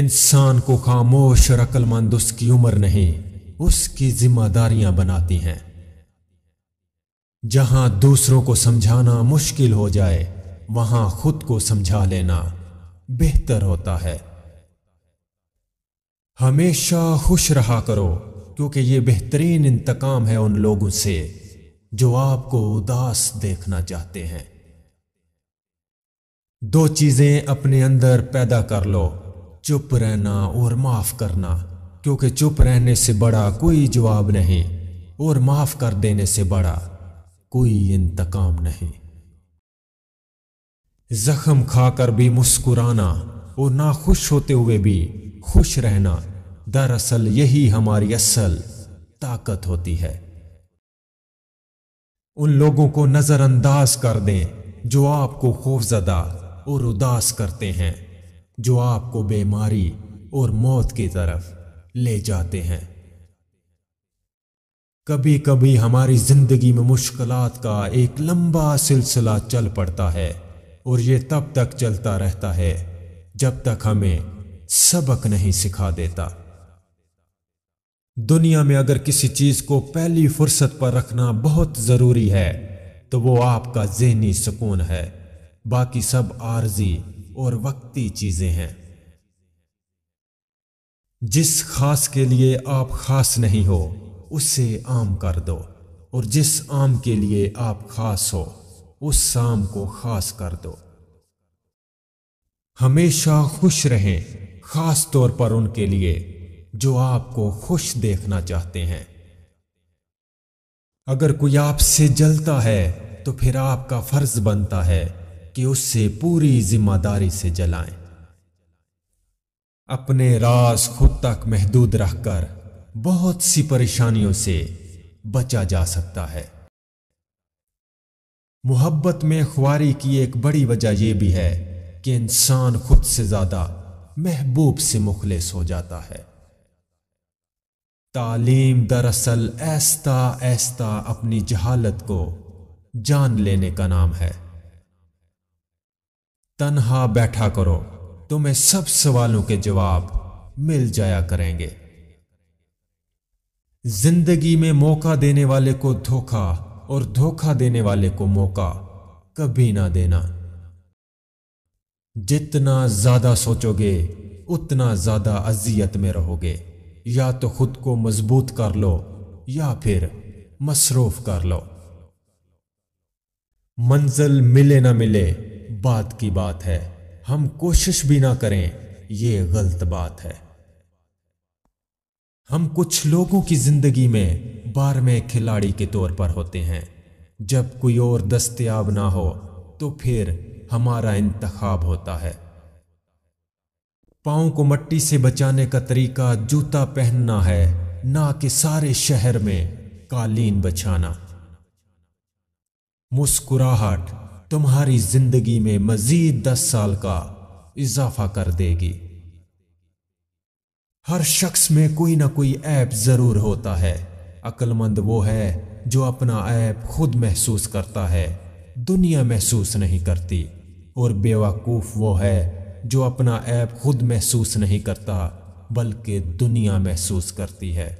इंसान को खामोश और अक्लमंद उसकी उम्र नहीं उसकी जिम्मेदारियां बनाती हैं जहां दूसरों को समझाना मुश्किल हो जाए वहां खुद को समझा लेना बेहतर होता है हमेशा खुश रहा करो क्योंकि ये बेहतरीन इंतकाम है उन लोगों से जो आपको उदास देखना चाहते हैं दो चीजें अपने अंदर पैदा कर लो चुप रहना और माफ़ करना क्योंकि चुप रहने से बड़ा कोई जवाब नहीं और माफ़ कर देने से बड़ा कोई इंतकाम नहीं जख्म खाकर भी मुस्कुराना और ना खुश होते हुए भी खुश रहना दरअसल यही हमारी असल ताकत होती है उन लोगों को नज़रअंदाज कर दें जो आपको खौफजदा और उदास करते हैं जो आपको बीमारी और मौत की तरफ ले जाते हैं कभी कभी हमारी ज़िंदगी में मुश्किल का एक लंबा सिलसिला चल पड़ता है और ये तब तक चलता रहता है जब तक हमें सबक नहीं सिखा देता दुनिया में अगर किसी चीज़ को पहली फुर्सत पर रखना बहुत ज़रूरी है तो वो आपका जहनी सुकून है बाकी सब आर्जी और वक्ती चीज़ें हैं जिस खास के लिए आप खास नहीं हो उसे आम कर दो और जिस आम के लिए आप खास हो उस आम को खास कर दो हमेशा खुश रहें खास तौर पर उनके लिए जो आपको खुश देखना चाहते हैं अगर कोई आपसे जलता है तो फिर आपका फर्ज बनता है कि उससे पूरी जिम्मेदारी से जलाएं अपने रास खुद तक महदूद रखकर बहुत सी परेशानियों से बचा जा सकता है मोहब्बत में खुआरी की एक बड़ी वजह यह भी है कि इंसान खुद से ज्यादा महबूब से मुखलिस हो जाता है तालीम दरअसल ऐसा ऐसा अपनी जहालत को जान लेने का नाम है तनहा बैठा करो तुम्हें सब सवालों के जवाब मिल जाया करेंगे जिंदगी में मौका देने वाले को धोखा और धोखा देने वाले को मौका कभी ना देना जितना ज्यादा सोचोगे उतना ज्यादा अजियत में रहोगे या तो खुद को मजबूत कर लो या फिर मसरूफ कर लो मंजिल मिले ना मिले बाद की बात है हम कोशिश भी ना करें ये गलत बात है हम कुछ लोगों की ज़िंदगी में बार में खिलाड़ी के तौर पर होते हैं जब कोई और दस्तियाब ना हो तो फिर हमारा इंतखाब होता है पाओं को मट्टी से बचाने का तरीका जूता पहनना है ना कि सारे शहर में कालीन बछाना मुस्कुराहट तुम्हारी जिंदगी में मजीद दस साल का इजाफा कर देगी हर शख्स में कोई ना कोई ऐप जरूर होता है अक्लमंद वो है जो अपना ऐप खुद महसूस करता है दुनिया महसूस नहीं करती और बेवकूफ़ वो है जो अपना ऐप खुद महसूस नहीं करता बल्कि दुनिया महसूस करती है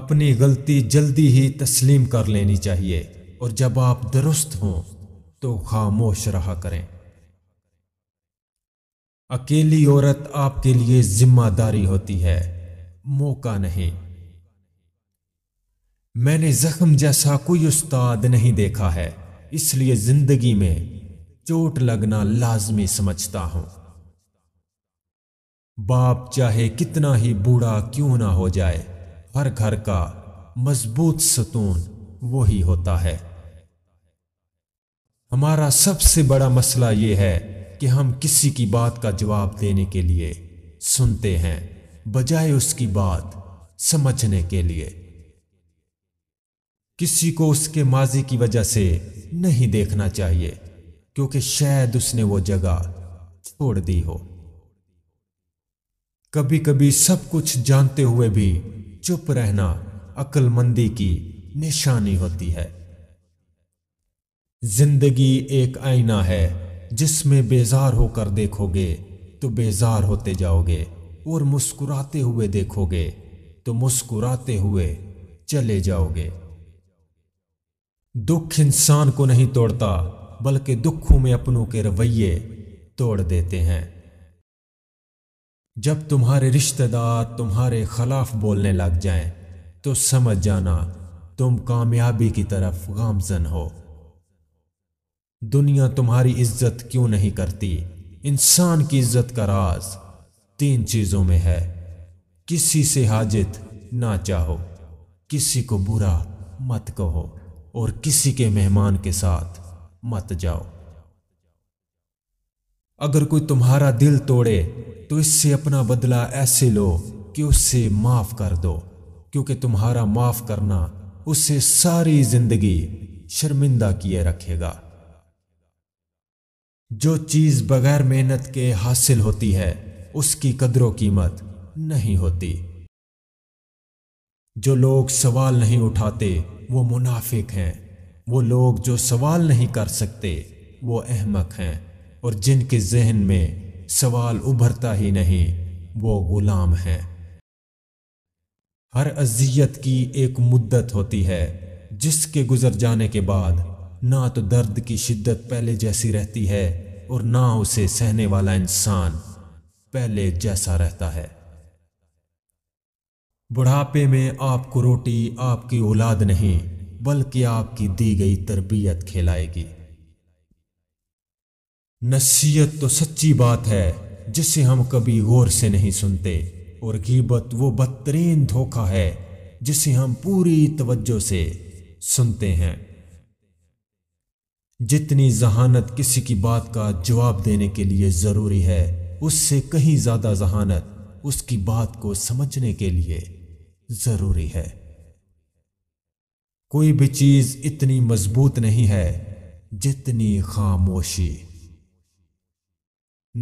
अपनी गलती जल्दी ही तस्लीम कर लेनी चाहिए और जब आप दुरुस्त हों तो खामोश रहा करें अकेली औरत आपके लिए जिम्मेदारी होती है मौका नहीं मैंने जख्म जैसा कोई उस्ताद नहीं देखा है इसलिए जिंदगी में चोट लगना लाजमी समझता हूं बाप चाहे कितना ही बूढ़ा क्यों ना हो जाए हर घर का मजबूत सतून वही होता है हमारा सबसे बड़ा मसला यह है कि हम किसी की बात का जवाब देने के लिए सुनते हैं बजाय उसकी बात समझने के लिए किसी को उसके माजी की वजह से नहीं देखना चाहिए क्योंकि शायद उसने वो जगह छोड़ दी हो कभी कभी सब कुछ जानते हुए भी चुप रहना अक्लमंदी की निशानी होती है जिंदगी एक आईना है जिसमें बेजार होकर देखोगे तो बेजार होते जाओगे और मुस्कुराते हुए देखोगे तो मुस्कुराते हुए चले जाओगे दुख इंसान को नहीं तोड़ता बल्कि दुखों में अपनों के रवैये तोड़ देते हैं जब तुम्हारे रिश्तेदार तुम्हारे खिलाफ बोलने लग जाएं, तो समझ जाना तुम कामयाबी की तरफ गामजन हो दुनिया तुम्हारी इज्जत क्यों नहीं करती इंसान की इज्जत का राज तीन चीज़ों में है किसी से हाजित ना चाहो किसी को बुरा मत कहो और किसी के मेहमान के साथ मत जाओ अगर कोई तुम्हारा दिल तोड़े तो इससे अपना बदला ऐसे लो कि उससे माफ कर दो क्योंकि तुम्हारा माफ करना उससे सारी जिंदगी शर्मिंदा किए रखेगा जो चीज़ बगैर मेहनत के हासिल होती है उसकी कदरों कीमत नहीं होती जो लोग सवाल नहीं उठाते वो मुनाफिक हैं वो लोग जो सवाल नहीं कर सकते वो अहमक हैं और जिनके जहन में सवाल उभरता ही नहीं वो गुलाम हैं हर अजियत की एक मुद्दत होती है जिसके गुजर जाने के बाद ना तो दर्द की शिद्दत पहले जैसी रहती है और ना उसे सहने वाला इंसान पहले जैसा रहता है बुढ़ापे में आपको रोटी आपकी औलाद नहीं बल्कि आपकी दी गई तरबियत खिलाएगी नसीहत तो सच्ची बात है जिसे हम कभी गौर से नहीं सुनते और गीबत वो बदतरीन धोखा है जिसे हम पूरी तवज्जो से सुनते हैं जितनी जहानत किसी की बात का जवाब देने के लिए ज़रूरी है उससे कहीं ज़्यादा जहानत उसकी बात को समझने के लिए ज़रूरी है कोई भी चीज़ इतनी मजबूत नहीं है जितनी खामोशी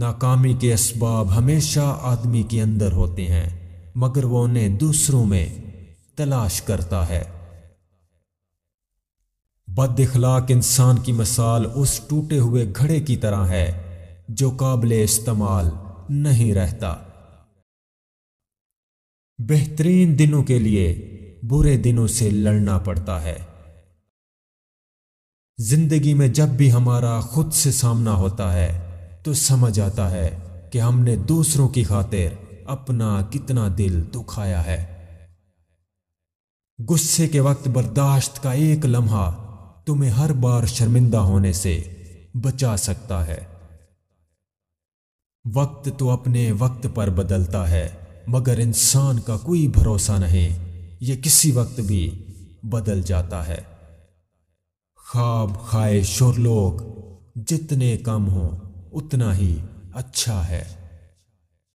नाकामी के इसबाब हमेशा आदमी के अंदर होते हैं मगर वो उन्हें दूसरों में तलाश करता है बद अखलाक इंसान की मिसाल उस टूटे हुए घड़े की तरह है जो काबिल इस्तेमाल नहीं रहता बेहतरीन दिनों के लिए बुरे दिनों से लड़ना पड़ता है जिंदगी में जब भी हमारा खुद से सामना होता है तो समझ आता है कि हमने दूसरों की खातिर अपना कितना दिल दुखाया है गुस्से के वक्त बर्दाश्त का एक लम्हा तुम्हें हर बार शर्मिंदा होने से बचा सकता है वक्त तो अपने वक्त पर बदलता है मगर इंसान का कोई भरोसा नहीं ये किसी वक्त भी बदल जाता है खाब ख्वाहिश और लोग जितने कम हो उतना ही अच्छा है